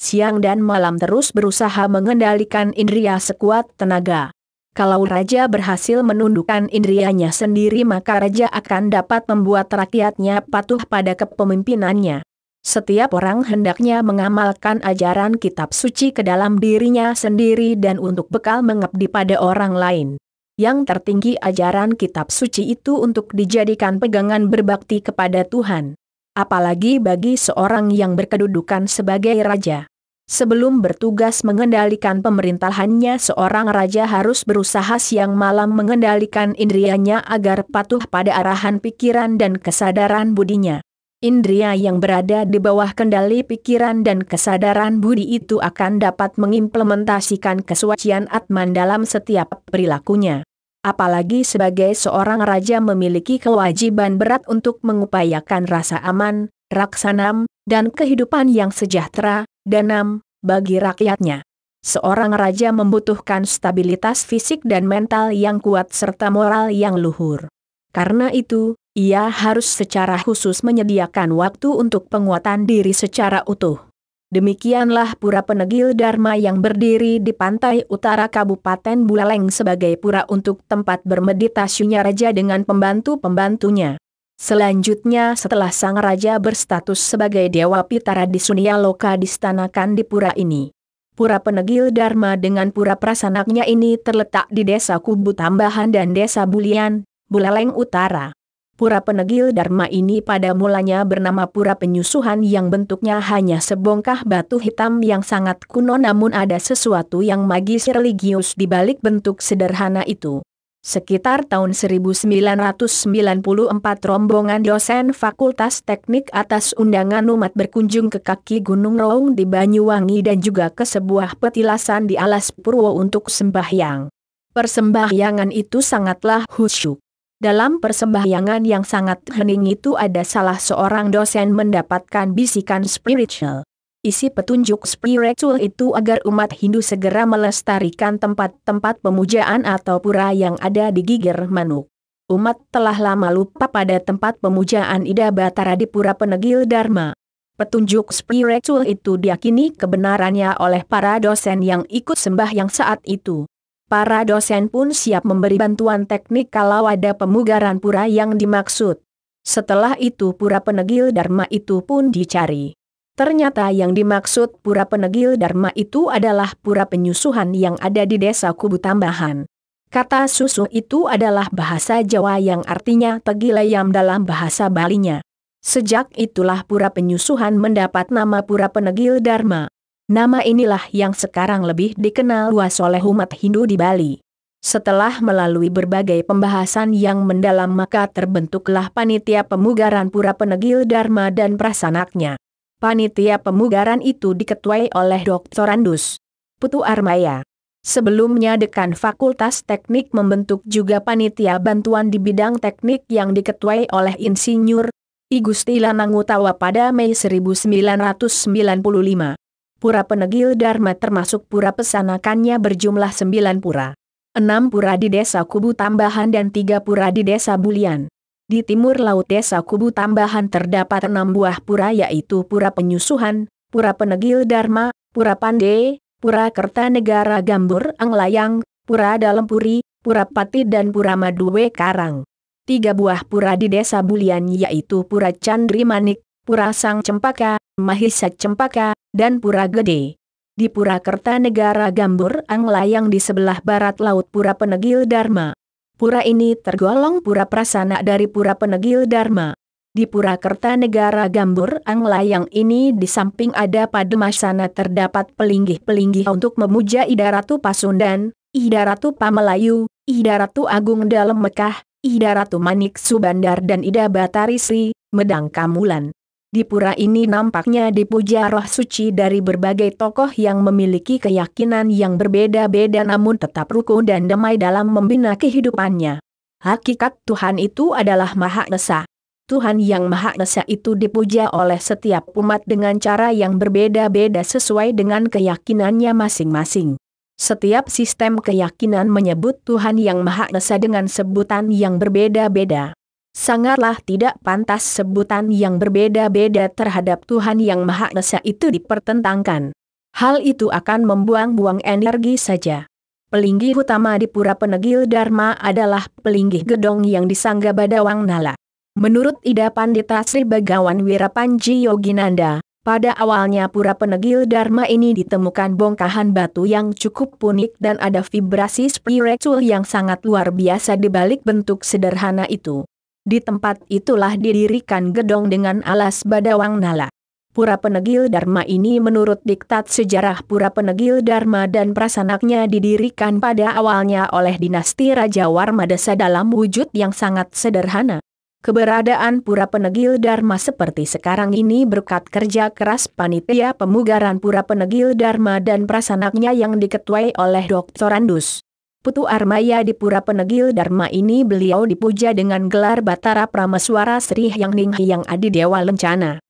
siang dan malam terus berusaha mengendalikan indria sekuat tenaga. Kalau raja berhasil menundukkan indrianya sendiri maka raja akan dapat membuat rakyatnya patuh pada kepemimpinannya. Setiap orang hendaknya mengamalkan ajaran kitab suci ke dalam dirinya sendiri dan untuk bekal mengabdi pada orang lain yang tertinggi ajaran kitab suci itu untuk dijadikan pegangan berbakti kepada Tuhan apalagi bagi seorang yang berkedudukan sebagai raja. Sebelum bertugas mengendalikan pemerintahannya seorang raja harus berusaha siang malam mengendalikan indrianya agar patuh pada arahan pikiran dan kesadaran budinya. Indria yang berada di bawah kendali pikiran dan kesadaran budi itu akan dapat mengimplementasikan kesucian Atman dalam setiap perilakunya. Apalagi sebagai seorang raja memiliki kewajiban berat untuk mengupayakan rasa aman, raksanam, dan kehidupan yang sejahtera, danam, bagi rakyatnya. Seorang raja membutuhkan stabilitas fisik dan mental yang kuat serta moral yang luhur. Karena itu, ia harus secara khusus menyediakan waktu untuk penguatan diri secara utuh. Demikianlah Pura Penegil Dharma yang berdiri di pantai utara Kabupaten Buleleng sebagai pura untuk tempat bermeditasinya raja dengan pembantu-pembantunya. Selanjutnya setelah sang raja berstatus sebagai Dewa Pitara di Sunia Loka distanakan di pura ini. Pura Penegil Dharma dengan pura prasanaknya ini terletak di Desa Kubu Tambahan dan Desa Bulian, Buleleng Utara. Pura Penegil Dharma ini pada mulanya bernama Pura Penyusuhan yang bentuknya hanya sebongkah batu hitam yang sangat kuno namun ada sesuatu yang magis religius di balik bentuk sederhana itu. Sekitar tahun 1994 rombongan dosen Fakultas Teknik atas undangan umat berkunjung ke kaki Gunung Raung di Banyuwangi dan juga ke sebuah petilasan di Alas Purwo untuk sembahyang. Persembahyangan itu sangatlah khusyuk. Dalam persembahyangan yang sangat hening itu ada salah seorang dosen mendapatkan bisikan spiritual. Isi petunjuk spiritual itu agar umat Hindu segera melestarikan tempat-tempat pemujaan atau pura yang ada di gigir manuk. Umat telah lama lupa pada tempat pemujaan Ida Batara di Pura Penegil Dharma. Petunjuk spiritual itu diakini kebenarannya oleh para dosen yang ikut sembah yang saat itu para dosen pun siap memberi bantuan teknik kalau ada pemugaran pura yang dimaksud. Setelah itu pura penegil Dharma itu pun dicari. Ternyata yang dimaksud pura penegil Dharma itu adalah pura penyusuhan yang ada di desa Kubu Tambahan. Kata susu itu adalah bahasa Jawa yang artinya tegilayam dalam bahasa Balinya. Sejak itulah pura penyusuhan mendapat nama pura penegil Dharma. Nama inilah yang sekarang lebih dikenal luas oleh umat Hindu di Bali. Setelah melalui berbagai pembahasan yang mendalam maka terbentuklah Panitia Pemugaran Pura Penegil Dharma dan Prasanaknya. Panitia pemugaran itu diketuai oleh Dr. Andus Putu Armaya. Sebelumnya dekan Fakultas Teknik membentuk juga panitia bantuan di bidang teknik yang diketuai oleh Insinyur I Gusti Lanang Utawa pada Mei 1995 pura penegil Dharma termasuk pura pesanakannya berjumlah sembilan pura. Enam pura di desa Kubu Tambahan dan tiga pura di desa Bulian. Di timur laut desa Kubu Tambahan terdapat enam buah pura yaitu Pura Penyusuhan, Pura Penegil Dharma, Pura Pande, Pura Kertanegara Gambur Anglayang, Pura Puri, Pura Pati dan Pura Maduwe Karang. Tiga buah pura di desa Bulian yaitu Pura Candri Manik, Pura Sang Cempaka, Mahisa Cempaka, dan Pura Gede. Di Pura Kerta Negara Gambur Anglayang di sebelah barat laut Pura Penegil Dharma. Pura ini tergolong pura prasana dari Pura Penegil Dharma. Di Pura Kerta Negara Gambur Anglayang ini di samping ada pademasana terdapat pelinggih-pelinggih untuk memuja Ida Ratu Pasundan, Ida Ratu Pamelayu, Ida Ratu Agung Dalam Mekah, Ida Ratu Manik Subandar dan Ida Batari Sri, Medang Kamulan. Di pura ini nampaknya dipuja roh suci dari berbagai tokoh yang memiliki keyakinan yang berbeda-beda namun tetap rukun dan damai dalam membina kehidupannya. Hakikat Tuhan itu adalah Maha Esa. Tuhan yang Maha Esa itu dipuja oleh setiap umat dengan cara yang berbeda-beda sesuai dengan keyakinannya masing-masing. Setiap sistem keyakinan menyebut Tuhan yang Maha Esa dengan sebutan yang berbeda-beda sangatlah tidak pantas sebutan yang berbeda-beda terhadap Tuhan Yang Maha Esa itu dipertentangkan. Hal itu akan membuang-buang energi saja. Pelinggi utama di Pura Penegil Dharma adalah pelinggi gedong yang disangga Badawang Nala. Menurut Ida Pandita Sri Bagawan Wirapanji Yoginanda, pada awalnya Pura Penegil Dharma ini ditemukan bongkahan batu yang cukup unik dan ada vibrasi spiritual yang sangat luar biasa di balik bentuk sederhana itu. Di tempat itulah didirikan gedong dengan alas Badawang Nala. Pura Penegil Dharma ini menurut diktat sejarah Pura Penegil Dharma dan prasanaknya didirikan pada awalnya oleh dinasti Raja Warmadesa dalam wujud yang sangat sederhana. Keberadaan Pura Penegil Dharma seperti sekarang ini berkat kerja keras panitia pemugaran Pura Penegil Dharma dan prasanaknya yang diketuai oleh Dr. Andus. Putu Armaya di Pura Penegil Dharma ini beliau dipuja dengan gelar Batara Prameswara Sri Hyang Ning Hyang Adi Dewa Lencana.